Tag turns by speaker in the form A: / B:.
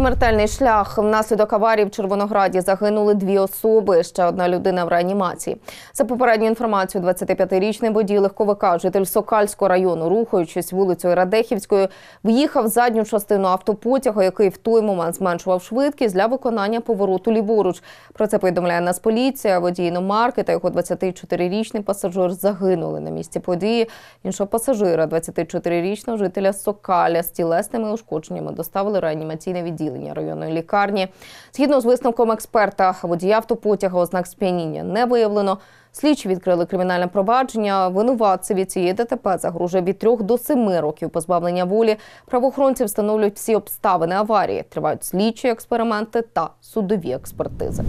A: Смертельний шлях внаслідок аварії в Червонограді загинули дві особи. Ще одна людина в реанімації. За попередню інформацію, 25-річний водій легковика, житель Сокальського району, рухаючись вулицею Радехівською, в'їхав в задню частину автопотяга, який в той момент зменшував швидкість для виконання повороту ліворуч. Про це повідомляє нас поліція. Водій номарки та його 24-річний пасажир загинули на місці події. Іншого пасажира, 24-річного жителя Сокаля, з тілесними ушкодженнями доставили реанімаційне відділення відділення районної лікарні. Згідно з висновком експерта, водія автопотяга ознак сп'яніння не виявлено. Слідчі відкрили кримінальне провадження. Винуватцеві цієї ДТП загрожує від трьох до семи років позбавлення волі. Правоохоронці встановлюють всі обставини аварії. Тривають слідчі експерименти та судові експертизи.